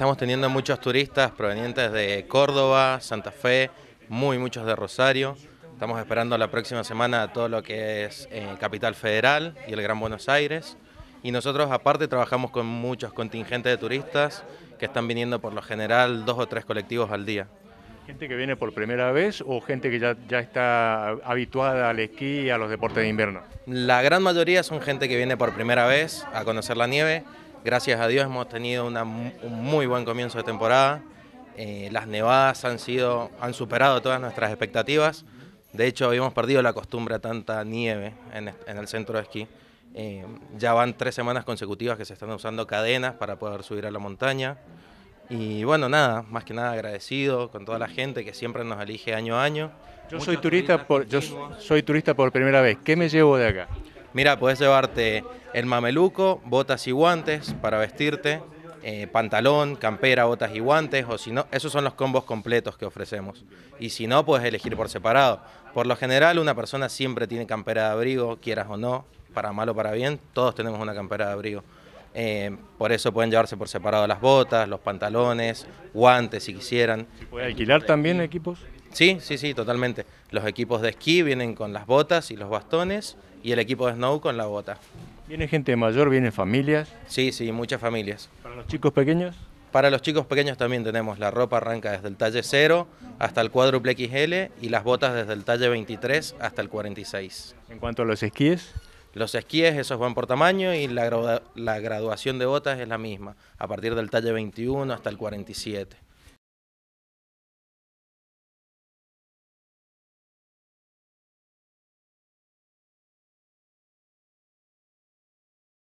estamos teniendo muchos turistas provenientes de Córdoba, Santa Fe, muy muchos de Rosario. Estamos esperando la próxima semana todo lo que es eh, Capital Federal y el Gran Buenos Aires. Y nosotros aparte trabajamos con muchos contingentes de turistas que están viniendo por lo general dos o tres colectivos al día. ¿Gente que viene por primera vez o gente que ya, ya está habituada al esquí y a los deportes de invierno? La gran mayoría son gente que viene por primera vez a conocer la nieve, Gracias a Dios hemos tenido un muy buen comienzo de temporada. Eh, las nevadas han, sido, han superado todas nuestras expectativas. De hecho, habíamos perdido la costumbre a tanta nieve en, el centro de esquí. Eh, ya van tres semanas consecutivas que se están usando cadenas para poder subir a la montaña. Y bueno, nada, más que nada agradecido con toda la gente que siempre nos elige año a año. Yo soy turista por yo soy turista por primera vez. ¿Qué me llevo de acá? Mira, puedes llevarte el mameluco, botas y guantes para vestirte, eh, pantalón, campera, botas y guantes, o si no, esos son los combos completos que ofrecemos. Y si no, puedes elegir por separado. Por lo general, una persona siempre tiene campera de abrigo, quieras o no, para mal o para bien, todos tenemos una campera de abrigo. Eh, por eso pueden llevarse por separado las botas, los pantalones, guantes si quisieran. ¿Se puede alquilar también equipos? Sí, sí, sí, totalmente. Los equipos de esquí vienen con las botas y los bastones y el equipo de Snow con la bota. ¿Viene gente mayor, vienen familias? Sí, sí, muchas familias. ¿Para los chicos pequeños? Para los chicos pequeños también tenemos la ropa arranca desde el talle 0 hasta el cuádruple XL y las botas desde el talle 23 hasta el 46. ¿En cuanto a los esquíes? Los esquíes, esos van por tamaño y la, graduación de botas es la misma, a partir del talle 21 hasta el 47.